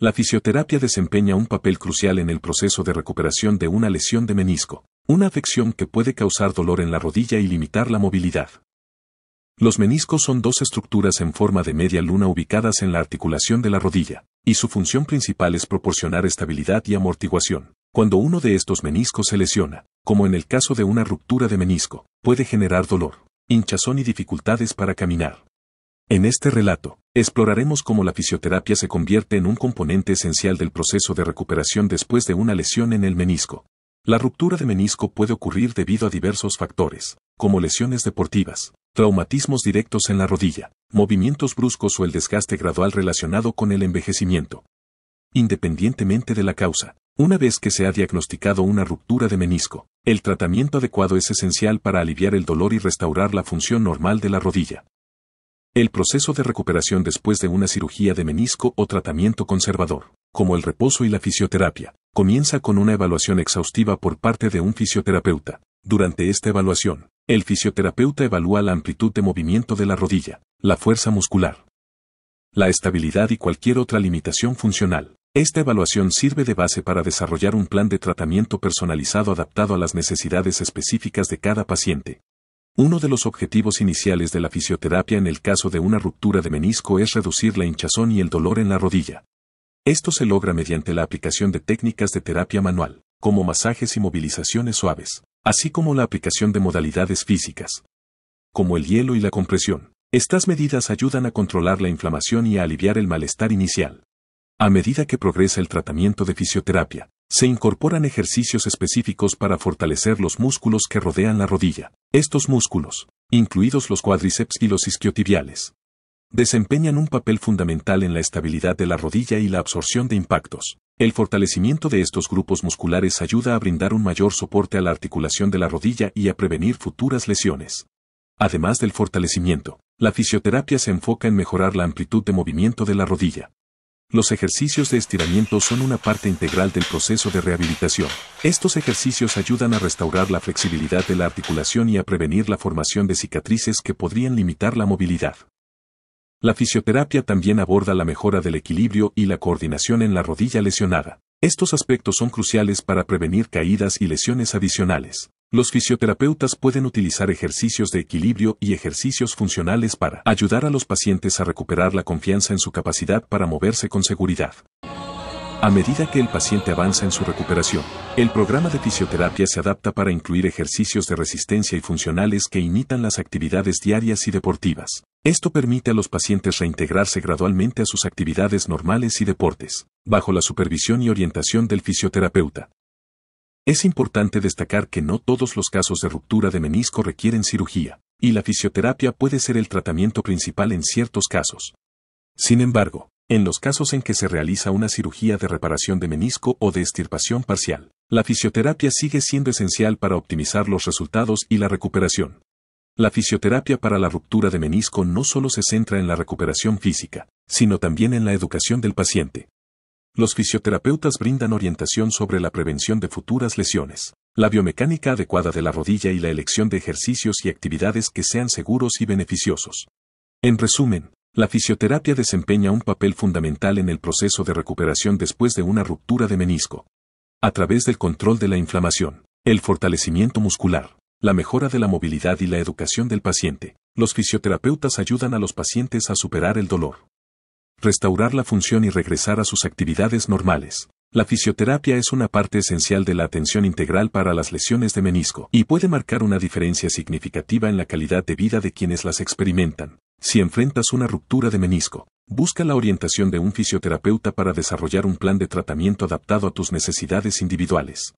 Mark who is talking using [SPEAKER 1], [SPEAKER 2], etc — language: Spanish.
[SPEAKER 1] La fisioterapia desempeña un papel crucial en el proceso de recuperación de una lesión de menisco, una afección que puede causar dolor en la rodilla y limitar la movilidad. Los meniscos son dos estructuras en forma de media luna ubicadas en la articulación de la rodilla, y su función principal es proporcionar estabilidad y amortiguación. Cuando uno de estos meniscos se lesiona, como en el caso de una ruptura de menisco, puede generar dolor, hinchazón y dificultades para caminar. En este relato, Exploraremos cómo la fisioterapia se convierte en un componente esencial del proceso de recuperación después de una lesión en el menisco. La ruptura de menisco puede ocurrir debido a diversos factores, como lesiones deportivas, traumatismos directos en la rodilla, movimientos bruscos o el desgaste gradual relacionado con el envejecimiento. Independientemente de la causa, una vez que se ha diagnosticado una ruptura de menisco, el tratamiento adecuado es esencial para aliviar el dolor y restaurar la función normal de la rodilla. El proceso de recuperación después de una cirugía de menisco o tratamiento conservador, como el reposo y la fisioterapia, comienza con una evaluación exhaustiva por parte de un fisioterapeuta. Durante esta evaluación, el fisioterapeuta evalúa la amplitud de movimiento de la rodilla, la fuerza muscular, la estabilidad y cualquier otra limitación funcional. Esta evaluación sirve de base para desarrollar un plan de tratamiento personalizado adaptado a las necesidades específicas de cada paciente. Uno de los objetivos iniciales de la fisioterapia en el caso de una ruptura de menisco es reducir la hinchazón y el dolor en la rodilla. Esto se logra mediante la aplicación de técnicas de terapia manual, como masajes y movilizaciones suaves, así como la aplicación de modalidades físicas, como el hielo y la compresión. Estas medidas ayudan a controlar la inflamación y a aliviar el malestar inicial. A medida que progresa el tratamiento de fisioterapia, se incorporan ejercicios específicos para fortalecer los músculos que rodean la rodilla. Estos músculos, incluidos los cuádriceps y los isquiotibiales, desempeñan un papel fundamental en la estabilidad de la rodilla y la absorción de impactos. El fortalecimiento de estos grupos musculares ayuda a brindar un mayor soporte a la articulación de la rodilla y a prevenir futuras lesiones. Además del fortalecimiento, la fisioterapia se enfoca en mejorar la amplitud de movimiento de la rodilla, los ejercicios de estiramiento son una parte integral del proceso de rehabilitación. Estos ejercicios ayudan a restaurar la flexibilidad de la articulación y a prevenir la formación de cicatrices que podrían limitar la movilidad. La fisioterapia también aborda la mejora del equilibrio y la coordinación en la rodilla lesionada. Estos aspectos son cruciales para prevenir caídas y lesiones adicionales. Los fisioterapeutas pueden utilizar ejercicios de equilibrio y ejercicios funcionales para ayudar a los pacientes a recuperar la confianza en su capacidad para moverse con seguridad. A medida que el paciente avanza en su recuperación, el programa de fisioterapia se adapta para incluir ejercicios de resistencia y funcionales que imitan las actividades diarias y deportivas. Esto permite a los pacientes reintegrarse gradualmente a sus actividades normales y deportes, bajo la supervisión y orientación del fisioterapeuta. Es importante destacar que no todos los casos de ruptura de menisco requieren cirugía, y la fisioterapia puede ser el tratamiento principal en ciertos casos. Sin embargo, en los casos en que se realiza una cirugía de reparación de menisco o de extirpación parcial, la fisioterapia sigue siendo esencial para optimizar los resultados y la recuperación. La fisioterapia para la ruptura de menisco no solo se centra en la recuperación física, sino también en la educación del paciente, los fisioterapeutas brindan orientación sobre la prevención de futuras lesiones, la biomecánica adecuada de la rodilla y la elección de ejercicios y actividades que sean seguros y beneficiosos. En resumen, la fisioterapia desempeña un papel fundamental en el proceso de recuperación después de una ruptura de menisco. A través del control de la inflamación, el fortalecimiento muscular, la mejora de la movilidad y la educación del paciente, los fisioterapeutas ayudan a los pacientes a superar el dolor, restaurar la función y regresar a sus actividades normales. La fisioterapia es una parte esencial de la atención integral para las lesiones de menisco y puede marcar una diferencia significativa en la calidad de vida de quienes las experimentan. Si enfrentas una ruptura de menisco, busca la orientación de un fisioterapeuta para desarrollar un plan de tratamiento adaptado a tus necesidades individuales.